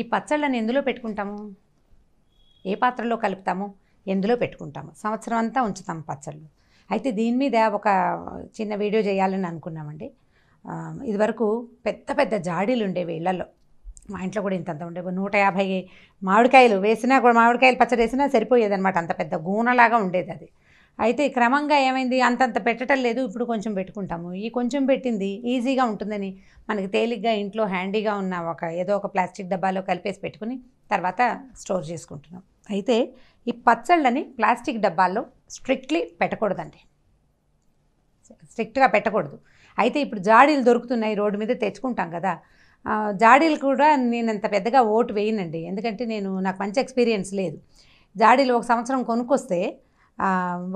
ఈ పచ్చళ్ళని ఎందులో పెట్టుకుంటాము ఏ పాత్రలో కలుపుతాము ఎందులో పెట్టుకుంటాము సంవత్సరం అంతా ఉంచుతాము పచ్చళ్ళు అయితే దీని మీద ఒక చిన్న వీడియో చేయాలని అనుకున్నామండి ఇదివరకు పెద్ద పెద్ద జాడీలు ఉండేవి ఇళ్ళల్లో మా ఇంట్లో కూడా ఇంతంత ఉండేవి నూట యాభై మామిడికాయలు వేసినా కూడా మామిడికాయలు పచ్చడి వేసినా సరిపోయేది అనమాట అంత పెద్ద గూనలాగా ఉండేది అది అయితే క్రమంగా ఏమైంది అంతంత పెట్టడం లేదు ఇప్పుడు కొంచెం పెట్టుకుంటాము ఈ కొంచెం పెట్టింది ఈజీగా ఉంటుందని మనకి తేలిగ్గా ఇంట్లో హ్యాండీగా ఉన్న ఒక ఏదో ఒక ప్లాస్టిక్ డబ్బాలో కలిపేసి పెట్టుకుని తర్వాత స్టోర్ చేసుకుంటున్నాం అయితే ఈ పచ్చళ్ళని ప్లాస్టిక్ డబ్బాల్లో స్ట్రిక్ట్లీ పెట్టకూడదండి స్ట్రిక్ట్గా పెట్టకూడదు అయితే ఇప్పుడు జాడీలు దొరుకుతున్నాయి రోడ్డు మీద తెచ్చుకుంటాం కదా జాడీలు కూడా నేను అంత పెద్దగా ఓటు వేయనండి ఎందుకంటే నేను నాకు మంచి ఎక్స్పీరియన్స్ లేదు జాడీలు ఒక సంవత్సరం కొనుక్కొస్తే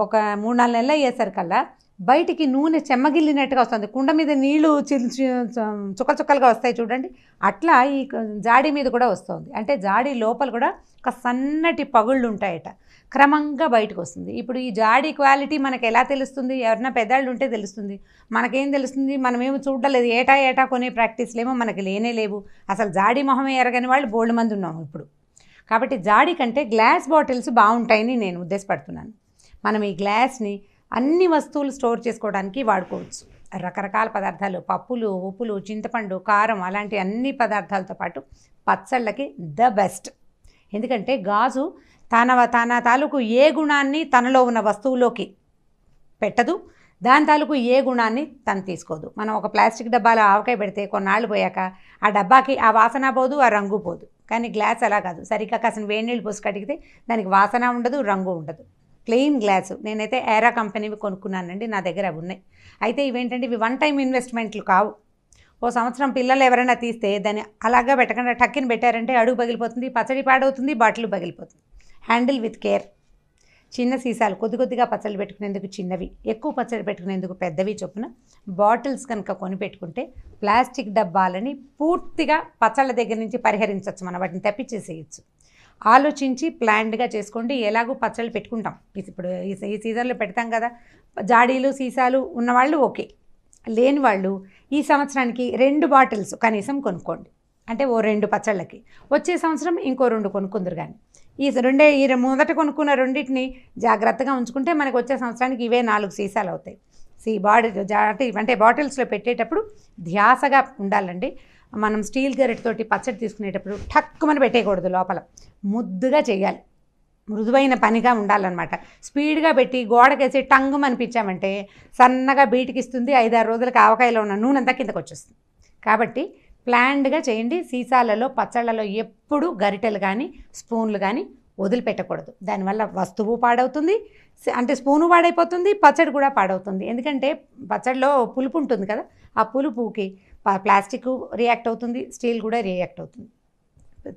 ఒక మూడు నాలుగు నెలలు కల్లా బయటికి నూనె చెమ్మగిల్లినట్టుగా వస్తుంది కుండ మీద నీళ్లు చుక్కలు చుక్కలుగా వస్తాయి చూడండి అట్లా ఈ జాడీ మీద కూడా వస్తుంది అంటే జాడీ లోపల కూడా ఒక సన్నటి పగుళ్ళు ఉంటాయట క్రమంగా బయటకు వస్తుంది ఇప్పుడు ఈ జాడీ క్వాలిటీ మనకు ఎలా తెలుస్తుంది ఎవరైనా పెద్దవాళ్ళు ఉంటే తెలుస్తుంది మనకేం తెలుస్తుంది మనమేమి చూడలేదు ఏటా ఏటా కొనే ప్రాక్టీస్లేమో మనకి లేనే లేవు అసలు జాడీ మొహం ఎరగని వాళ్ళు బోల్డ్ మంది ఉన్నాము ఇప్పుడు కాబట్టి జాడీ కంటే గ్లాస్ బాటిల్స్ బాగుంటాయని నేను ఉద్దేశపడుతున్నాను మనం ఈ గ్లాస్ని అన్ని వస్తువులు స్టోర్ చేసుకోవడానికి వాడుకోవచ్చు రకరకాల పదార్థాలు పప్పులు ఉప్పులు చింతపండు కారం అలాంటి అన్ని పదార్థాలతో పాటు పచ్చళ్ళకి ద బెస్ట్ ఎందుకంటే గాజు తన తన తాలూకు ఏ గుణాన్ని తనలో ఉన్న వస్తువులోకి పెట్టదు దాని తాలూకు ఏ గుణాన్ని తను తీసుకోదు మనం ఒక ప్లాస్టిక్ డబ్బాలో ఆవకాయ పెడితే కొన్నాళ్ళు పోయాక ఆ డబ్బాకి ఆ వాసన పోదు ఆ రంగు పోదు కానీ గ్లాస్ అలా కాదు సరిగ్గా కాసిన వేడి నీళ్ళు పోసి కడిగితే దానికి వాసన ఉండదు రంగు ఉండదు ప్లెయిన్ గ్లాసు నేనైతే ఏరా కంపెనీవి కొనుక్కున్నానండి నా దగ్గర అవి ఉన్నాయి అయితే ఇవేంటంటే ఇవి వన్ టైం ఇన్వెస్ట్మెంట్లు కావు ఓ సంవత్సరం పిల్లలు ఎవరైనా తీస్తే దాన్ని అలాగా పెట్టకుండా టక్కిన పెట్టారంటే అడుగు పగిలిపోతుంది పచ్చడి పాడవుతుంది బాటిల్ పగిలిపోతుంది హ్యాండిల్ విత్ కేర్ చిన్న సీసాలు కొద్ది కొద్దిగా పచ్చళ్ళు పెట్టుకునేందుకు చిన్నవి ఎక్కువ పచ్చడి పెట్టుకునేందుకు పెద్దవి చొప్పున బాటిల్స్ కనుక కొనిపెట్టుకుంటే ప్లాస్టిక్ డబ్బాలని పూర్తిగా పచ్చళ్ళ దగ్గర నుంచి పరిహరించవచ్చు మనం వాటిని తప్పించేసేయచ్చు ఆలోచించి ప్లాన్డ్గా చేసుకోండి ఎలాగో పచ్చళ్ళు పెట్టుకుంటాం ఇప్పుడు ఈ సీజన్లో పెడతాం కదా జాడీలు సీసాలు ఉన్నవాళ్ళు ఓకే లేని వాళ్ళు ఈ సంవత్సరానికి రెండు బాటిల్స్ కనీసం కొనుక్కోండి అంటే ఓ రెండు పచ్చళ్ళకి వచ్చే సంవత్సరం ఇంకో రెండు కొనుక్కుందరు కానీ ఈ రెండే ఈ మొదట కొనుక్కున్న రెండింటిని జాగ్రత్తగా ఉంచుకుంటే మనకు వచ్చే సంవత్సరానికి ఇవే నాలుగు సీసాలు అవుతాయి సీ బాడీ అంటే బాటిల్స్లో పెట్టేటప్పుడు ధ్యాసగా ఉండాలండి మనం స్టీల్ గరిటతోటి పచ్చడి తీసుకునేటప్పుడు ఠక్కుమని పెట్టేయకూడదు లోపల ముద్దుగా చేయాలి మృదువైన పనిగా ఉండాలన్నమాట స్పీడ్గా పెట్టి గోడకేసి టంగు అనిపించామంటే సన్నగా బీటికిస్తుంది ఐదారు రోజులకి ఆవకాయలో ఉన్న నూనె అంతా కిందకు వచ్చేస్తుంది కాబట్టి ప్లాండ్గా చేయండి సీసాలలో పచ్చళ్ళలో ఎప్పుడు గరిటెలు కానీ స్పూన్లు కానీ వదిలిపెట్టకూడదు దానివల్ల వస్తువు పాడవుతుంది అంటే స్పూను పాడైపోతుంది పచ్చడి కూడా పాడవుతుంది ఎందుకంటే పచ్చడిలో పులుపు ఉంటుంది కదా ఆ పులుపుకి ప్లాస్టిక్ రియాక్ట్ అవుతుంది స్టీల్ కూడా రియాక్ట్ అవుతుంది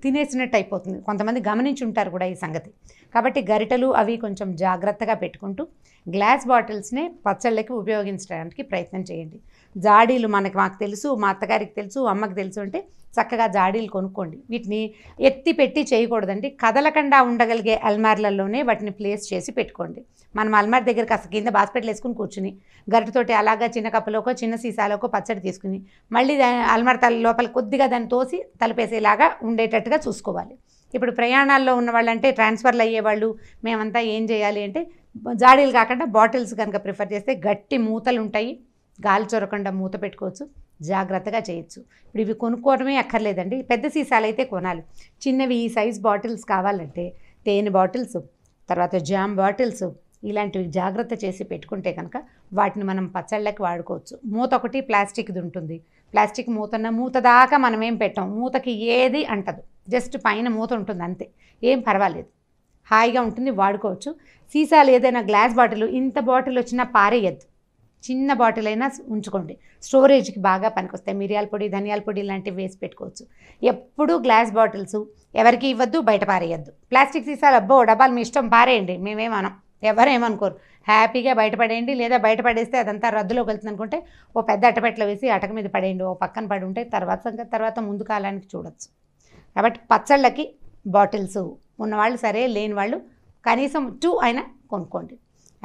తినేసినట్టు అయిపోతుంది కొంతమంది గమనించి ఉంటారు కూడా ఈ సంగతి కాబట్టి గరిటలు అవి కొంచెం జాగ్రత్తగా పెట్టుకుంటూ గ్లాస్ బాటిల్స్ని పచ్చళ్ళకి ఉపయోగించడానికి ప్రయత్నం చేయండి జాడీలు మనకి మాకు తెలుసు మా అత్తగారికి తెలుసు అమ్మకి తెలుసు అంటే చక్కగా జాడీలు కొనుక్కోండి వీటిని ఎత్తి పెట్టి చేయకూడదండి కదలకుండా ఉండగలిగే అల్మార్లలోనే వాటిని ప్లేస్ చేసి పెట్టుకోండి మనం అల్మార్ దగ్గర కాస్త కింద బాస్పెట్లు వేసుకుని కూర్చుని గరిటతోటి అలాగా చిన్న కప్పులోకో చిన్న సీసాలోకో పచ్చడి తీసుకుని మళ్ళీ దాని అల్మార్ తల లోపల కొద్దిగా దాన్ని తోసి తలపేసేలాగా ఉండేటట్టుగా చూసుకోవాలి ఇప్పుడు ప్రయాణాల్లో ఉన్న వాళ్ళంటే ట్రాన్స్ఫర్లు అయ్యేవాళ్ళు మేమంతా ఏం చేయాలి అంటే జాడీలు కాకుండా బాటిల్స్ కనుక ప్రిఫర్ చేస్తే గట్టి మూతలు ఉంటాయి గాలి చొరకుండా మూత పెట్టుకోవచ్చు జాగ్రత్తగా చేయొచ్చు ఇప్పుడు ఇవి కొనుక్కోవడమే అక్కర్లేదండి పెద్ద సీసాలు అయితే కొనాలి చిన్నవి ఈ సైజ్ బాటిల్స్ కావాలంటే తేనె బాటిల్స్ తర్వాత జామ్ బాటిల్స్ ఇలాంటివి జాగ్రత్త చేసి పెట్టుకుంటే కనుక వాటిని మనం పచ్చళ్ళకి వాడుకోవచ్చు మూత ఒకటి ప్లాస్టిక్ది ఉంటుంది ప్లాస్టిక్ మూతన్న మూత దాకా మనం ఏం పెట్టాం మూతకి ఏది అంటదు జస్ట్ పైన మూత ఉంటుంది అంతే ఏం పర్వాలేదు హాయిగా ఉంటుంది వాడుకోవచ్చు సీసాలు ఏదైనా గ్లాస్ బాటిల్ ఇంత బాటిల్ వచ్చినా పారేయద్దు చిన్న బాటిల్ అయినా ఉంచుకోండి స్టోరేజ్కి బాగా పనికొస్తాయి మిరియాల పొడి ధనియాల పొడి ఇలాంటివి వేసి పెట్టుకోవచ్చు ఎప్పుడూ గ్లాస్ బాటిల్స్ ఎవరికి ఇవ్వద్దు బయట పారేయద్దు ప్లాస్టిక్ సీసాలు అబ్బో డబ్బాలు మీ ఇష్టం పారేయండి మేమేమనం ఎవరేమనుకోరు హ్యాపీగా బయటపడేయండి లేదా బయటపడేస్తే అదంతా రద్దులోకి వెళ్తుంది అనుకుంటే ఓ పెద్ద అట్టపెట్టలో వేసి అటక మీద పడేయండి ఓ పక్కన పడి ఉంటే తర్వాత తర్వాత ముందు కాలానికి చూడొచ్చు కాబట్టి పచ్చళ్ళకి బాటిల్స్ ఉన్నవాళ్ళు సరే లేని వాళ్ళు కనీసం టూ అయినా కొనుక్కోండి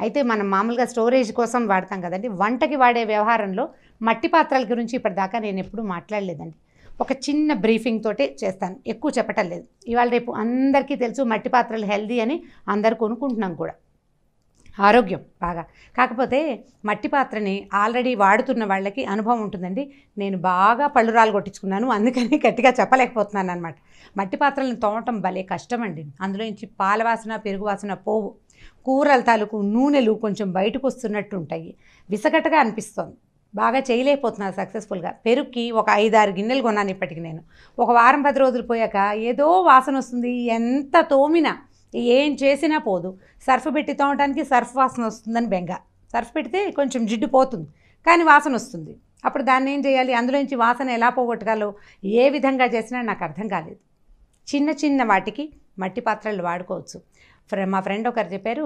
అయితే మనం మామూలుగా స్టోరేజ్ కోసం వాడతాం కదండి వంటకి వాడే వ్యవహారంలో మట్టి పాత్రల గురించి ఇప్పటిదాకా నేను ఎప్పుడూ మాట్లాడలేదండి ఒక చిన్న బ్రీఫింగ్ తోటే చేస్తాను ఎక్కువ చెప్పటం లేదు ఇవాళ రేపు అందరికీ తెలుసు మట్టి పాత్రలు హెల్దీ అని అందరు కొనుక్కుంటున్నాం కూడా ఆరోగ్యం బాగా కాకపోతే మట్టి పాత్రని ఆల్రెడీ వాడుతున్న వాళ్ళకి అనుభవం ఉంటుందండి నేను బాగా పళ్ళు రాలు కొట్టించుకున్నాను అందుకని గట్టిగా చెప్పలేకపోతున్నాను అనమాట మట్టి పాత్రలను తోమటం భలే కష్టం అండి అందులో నుంచి పాల వాసన పెరుగు వాసన పోవు కూరల తాలూకు నూనెలు కొంచెం బయటకు వస్తున్నట్టు ఉంటాయి విసగటగా అనిపిస్తోంది బాగా చేయలేకపోతున్నాను సక్సెస్ఫుల్గా పెరుగుకి ఒక ఐదారు గిన్నెలు కొన్నాను ఇప్పటికి నేను ఒక వారం పది రోజులు పోయాక ఏదో వాసన వస్తుంది ఎంత తోమినా ఏం చేసినా పోదు సర్ఫ్ పెట్టి తోమటానికి సర్ఫ్ వాసన వస్తుందని బెంగ సర్ఫ్ పెడితే కొంచెం జిడ్డు పోతుంది కానీ వాసన వస్తుంది అప్పుడు దాన్ని ఏం చేయాలి అందులోంచి వాసన ఎలా పోగొట్టగాలో ఏ విధంగా చేసినా నాకు అర్థం కాలేదు చిన్న చిన్న వాటికి మట్టి పాత్రలు వాడుకోవచ్చు మా ఫ్రెండ్ ఒకరు చెప్పారు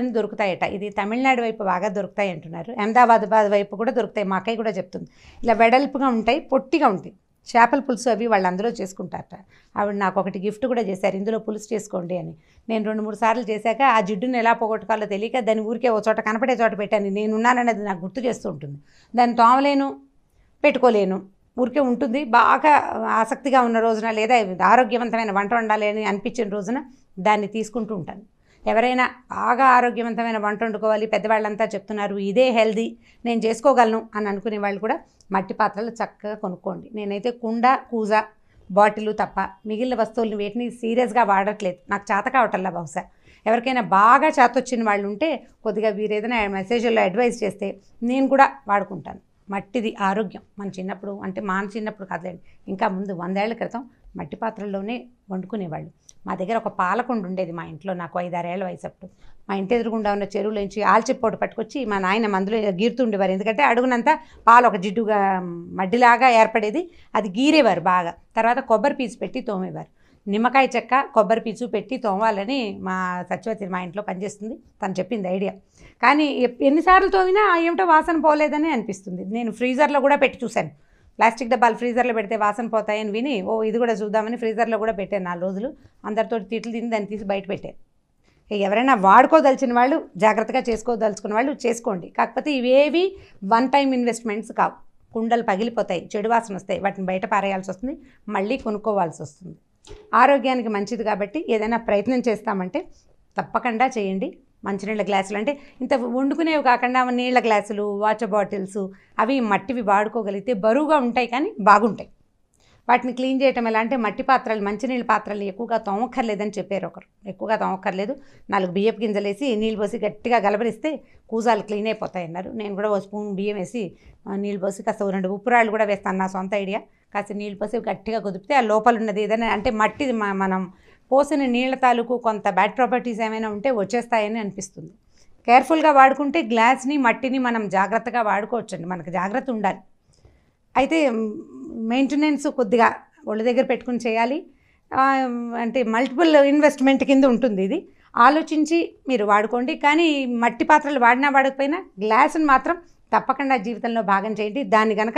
అని దొరుకుతాయట ఇది తమిళనాడు వైపు బాగా దొరుకుతాయి అంటున్నారు అహ్మదాబాద్ వైపు కూడా దొరుకుతాయి మా అక్కయ్య కూడా చెప్తుంది ఇలా వెడల్పుగా ఉంటాయి పొట్టిగా ఉంటాయి చేపల పులుసు అవి వాళ్ళు అందులో చేసుకుంటారట ఆవిడ నాకు ఒకటి గిఫ్ట్ కూడా చేశారు ఇందులో పులుసు చేసుకోండి అని నేను రెండు మూడు సార్లు చేశాక ఆ జిడ్డును ఎలా పోగొట్టుకోవాలో తెలియక దాని ఊరికే ఓ చోట కనపడే చోట పెట్టాను నేను ఉన్నాననేది నాకు గుర్తు చేస్తూ ఉంటుంది దాన్ని తోమలేను పెట్టుకోలేను ఊరికే ఉంటుంది బాగా ఆసక్తిగా ఉన్న రోజున లేదా ఆరోగ్యవంతమైన వంట వండాలి అని అనిపించిన రోజున దాన్ని తీసుకుంటూ ఉంటాను ఎవరైనా బాగా ఆరోగ్యవంతమైన వంట వండుకోవాలి పెద్దవాళ్ళంతా చెప్తున్నారు ఇదే హెల్దీ నేను చేసుకోగలను అని అనుకునే వాళ్ళు కూడా మట్టి పాత్రలు చక్కగా కొనుక్కోండి నేనైతే కుండ కూజ బాటిలు తప్ప మిగిలిన వస్తువులను వేటిని సీరియస్గా వాడట్లేదు నాకు చేత కావటంలా బహుశా ఎవరికైనా బాగా చేత వచ్చిన వాళ్ళు ఉంటే కొద్దిగా వీరేదైనా మెసేజ్లో అడ్వైస్ చేస్తే నేను కూడా వాడుకుంటాను మట్టిది ఆరోగ్యం మన చిన్నప్పుడు అంటే మా చిన్నప్పుడు కాదులేండి ఇంకా ముందు వందేళ్ల క్రితం మట్టి పాత్రల్లోనే వండుకునేవాళ్ళు మా దగ్గర ఒక పాలకుండ ఉండేది మా ఇంట్లో నాకు ఐదారేళ్ల వయసు అప్పుడు మా ఇంటి ఎదురుగుండా ఉన్న చెరువులోంచి ఆల్చిపోటు పట్టుకొచ్చి మా నాయన మందులో గీరుతుండేవారు ఎందుకంటే అడుగునంత పాలు ఒక జిడ్డుగా మడ్డిలాగా ఏర్పడేది అది గీరేవారు బాగా తర్వాత కొబ్బరి పీచు పెట్టి తోమేవారు నిమ్మకాయ చెక్క కొబ్బరి పీచు పెట్టి తోమాలని మా సత్యవతి మా ఇంట్లో పనిచేస్తుంది తను చెప్పింది ఐడియా కానీ ఎన్నిసార్లు తోమినా ఏమిటో వాసన పోలేదని అనిపిస్తుంది నేను ఫ్రీజర్లో కూడా పెట్టి చూశాను ప్లాస్టిక్ డబ్బాలు ఫ్రీజర్లో పెడితే వాసన పోతాయని విని ఓ ఇది కూడా చూద్దామని ఫ్రీజర్లో కూడా పెట్టాను నాలుగు రోజులు అందరితో తిట్లు తిని దాన్ని తీసి బయట పెట్టాను ఎవరైనా వాడుకోదలిచిన వాళ్ళు జాగ్రత్తగా చేసుకోదలుచుకున్న వాళ్ళు చేసుకోండి కాకపోతే ఇవేవి వన్ టైం ఇన్వెస్ట్మెంట్స్ కావు కుండలు పగిలిపోతాయి చెడు వాసన వస్తాయి వాటిని బయట పారేయాల్సి వస్తుంది మళ్ళీ కొనుక్కోవాల్సి వస్తుంది ఆరోగ్యానికి మంచిది కాబట్టి ఏదైనా ప్రయత్నం చేస్తామంటే తప్పకుండా చేయండి మంచినీళ్ళ గ్లాసులు అంటే ఇంత వండుకునేవి కాకుండా నీళ్ళ గ్లాసులు వాటర్ బాటిల్స్ అవి మట్టివి వాడుకోగలిగితే బరువుగా ఉంటాయి కానీ బాగుంటాయి వాటిని క్లీన్ చేయటం ఎలా అంటే మట్టి పాత్రలు మంచినీళ్ళ పాత్రలు ఎక్కువగా తోమక్కర్లేదని చెప్పారు ఒకరు ఎక్కువగా తోమక్కర్లేదు నాలుగు బియ్యపు గింజలు వేసి నీళ్ళు పోసి గట్టిగా గలబరిస్తే కూజాలు క్లీన్ అయిపోతాయి అన్నారు నేను కూడా ఓ స్పూన్ బియ్యం వేసి నీళ్ళు పోసి కాస్త రెండు ఉప్పురాళ్ళు కూడా వేస్తాను నా సొంత ఐడియా కాస్త నీళ్ళు పోసి గట్టిగా కుదిపితే ఆ లోపల ఉన్నది ఏదైనా అంటే మట్టి మనం పోసిన నీళ్ళ తాలూకు కొంత బ్యాడ్ ప్రాపర్టీస్ ఏమైనా ఉంటే వచ్చేస్తాయని అనిపిస్తుంది కేర్ఫుల్గా వాడుకుంటే గ్లాస్ని మట్టిని మనం జాగ్రత్తగా వాడుకోవచ్చండి మనకు జాగ్రత్త ఉండాలి అయితే మెయింటెనెన్స్ కొద్దిగా ఒళ్ళ దగ్గర పెట్టుకుని చేయాలి అంటే మల్టిపుల్ ఇన్వెస్ట్మెంట్ కింద ఉంటుంది ఇది ఆలోచించి మీరు వాడుకోండి కానీ మట్టి పాత్రలు వాడినా వాడకపోయినా గ్లాసును మాత్రం తప్పకుండా జీవితంలో భాగం చేయండి దాన్ని కనుక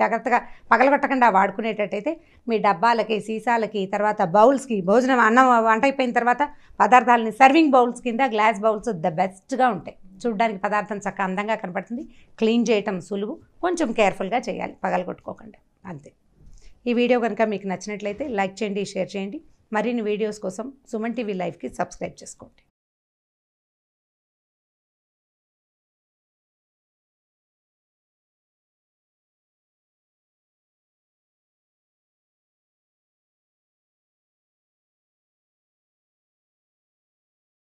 జాగ్రత్తగా పగలగొట్టకుండా వాడుకునేటట్టయితే మీ డబ్బాలకి సీసాలకి తర్వాత బౌల్స్కి భోజనం అన్నం వంట అయిపోయిన తర్వాత పదార్థాలని సర్వింగ్ బౌల్స్ కింద గ్లాస్ బౌల్స్ ద బెస్ట్గా ఉంటాయి చూడడానికి పదార్థం చక్కగా అందంగా కనపడుతుంది క్లీన్ చేయటం సులువు కొంచెం కేర్ఫుల్గా చేయాలి పగలగొట్టుకోకుండా అంతే ఈ వీడియో కనుక మీకు నచ్చినట్లయితే లైక్ చేయండి షేర్ చేయండి మరిన్ని వీడియోస్ కోసం సుమన్ టీవీ లైవ్కి సబ్స్క్రైబ్ చేసుకోండి